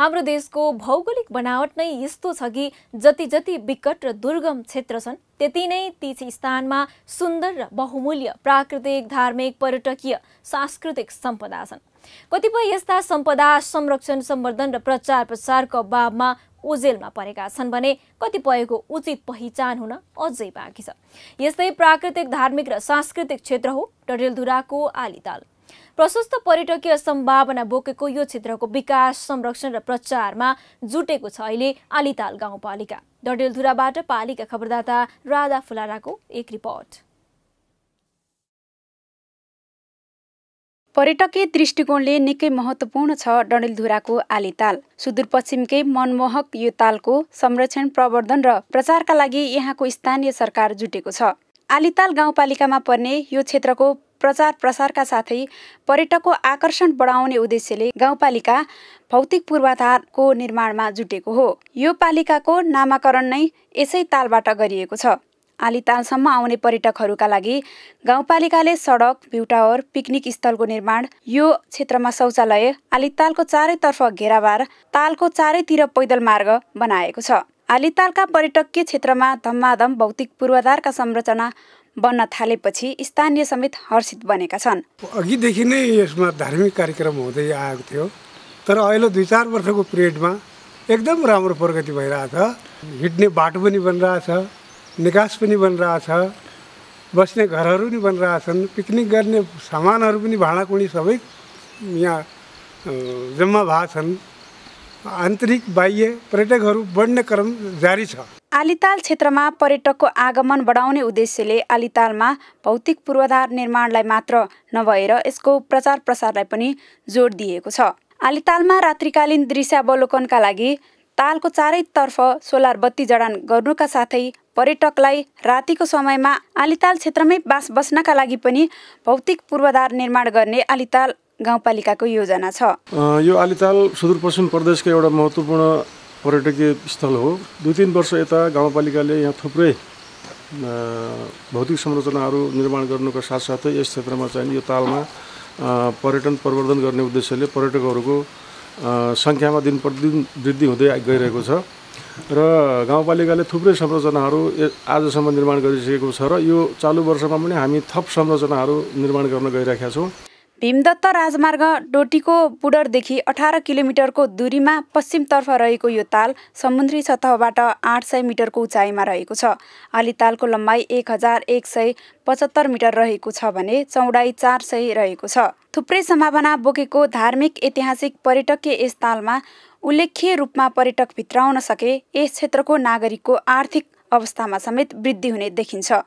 हाम्रो देशको भौगोलिक बनावट नै यस्तो छ कि जति जति विकट र दुर्गम क्षेत्र छन् त्यति नै ती स्थानमा सुन्दर र बहुमूल्य प्राकृतिक धार्मिक पर्यटकीय सांस्कृतिक सम्पदा छन् कतिपय यस्ता सम्पदा संरक्षण सम्वर्धन र प्रचार प्रसारको अभावमा उजेलमा परेका छन् भने कतिपयको उचित पहिचान हुन अझै बाँकी छ यस्तै प्राकृतिक धार्मिक र सांस्कृतिक क्षेत्र हो डडेलधुराको आलिताल प्रशस्त पर्यटकीय सम्भावना बोकेको यो क्षेत्रको विकास संरक्षण र प्रचारमा जुटेको छ अहिले आलिताल गाउँपालिका डडेलधुराबाट पालिका खबरदाता राधा फुलाराको एक रिपोर्ट पर्यटकीय दृष्टिकोणले निकै महत्त्वपूर्ण छ डडेलधुराको आलिताल सुदूरपश्चिमकै मनमोहक यो तालको संरक्षण प्रवर्धन र प्रचारका लागि यहाँको स्थानीय सरकार जुटेको छ आलिताल गाउँपालिकामा पर्ने यो क्षेत्रको प्रचार प्रसारका साथै पर्यटकको आकर्षण बढाउने उद्देश्यले गाउँपालिका भौतिक पूर्वाधारको निर्माणमा जुटेको हो यो पालिकाको नामाकरण नै यसै तालबाट गरिएको छ आलितालसम्म आउने पर्यटकहरूका लागि गाउँपालिकाले सडक भ्यू टावर पिकनिक स्थलको निर्माण यो क्षेत्रमा शौचालय आलितालको चारैतर्फ घेराबार तालको चारैतिर पैदल मार्ग बनाएको छ आलितालका पर्यटकीय क्षेत्रमा धम्माधम भौतिक पूर्वाधारका संरचना बन्न थालेपछि स्थानीय समेत हर्षित बनेका छन् अघिदेखि नै यसमा धार्मिक कार्यक्रम हुँदै आएको थियो तर अहिले दुई चार वर्षको पिरियडमा एकदम राम्रो प्रगति भइरहेछ हिँड्ने बाटो पनि बनिरहेछ निकास पनि बनिरहेछ बस्ने घरहरू पनि बनिरहेछन् पिकनिक गर्ने सामानहरू पनि भाँडाकुँडी सबै यहाँ जम्मा भएको छन् आन्तरिक बाह्य पर्यटकहरू बढ्ने क्रम जारी छ आलिताल क्षेत्रमा पर्यटकको आगमन बढाउने उद्देश्यले आलितालमा भौतिक पूर्वाधार निर्माणलाई मात्र नभएर यसको प्रचार प्रसारलाई पनि जोड दिएको छ आलितालमा रात्रिकालीन दृश्यावलोकनका लागि तालको चारैतर्फ सोलर बत्ती जडान गर्नुका साथै पर्यटकलाई रातिको समयमा आलिताल क्षेत्रमै बास बस्नका लागि पनि भौतिक पूर्वाधार निर्माण गर्ने आलिताल गाउँपालिकाको योजना छ यो आलिताल सुदूरपश्चिम प्रदेशको एउटा महत्त्वपूर्ण पर्यटकीय स्थल हो दुई तिन वर्ष यता गाउँपालिकाले यहाँ थुप्रै भौतिक संरचनाहरू निर्माण गर्नुको साथसाथै यस क्षेत्रमा चाहिँ यो तालमा पर्यटन प्रवर्धन गर्ने उद्देश्यले पर्यटकहरूको सङ्ख्यामा दिन प्रतिदिन वृद्धि हुँदै गइरहेको छ र गाउँपालिकाले थुप्रै संरचनाहरू आजसम्म निर्माण गरिसकेको छ र यो चालु वर्षमा पनि हामी थप संरचनाहरू निर्माण गर्न गइरहेका छौँ भीमदत्त राजमार्ग डोटीको बुडरदेखि अठार किलोमिटरको दूरीमा पश्चिमतर्फ रहेको यो ताल समुद्री सतहबाट आठ सय मिटरको उचाइमा रहेको छ अलि तालको लम्बाइ एक हजार एक सय पचहत्तर मिटर रहेको छ भने चौडाइ चार सय रहेको छ थुप्रै सम्भावना बोकेको धार्मिक ऐतिहासिक पर्यटकीय यस तालमा उल्लेख्य रूपमा पर्यटक भित्राउन सके यस क्षेत्रको नागरिकको आर्थिक अवस्थामा समेत वृद्धि हुने देखिन्छ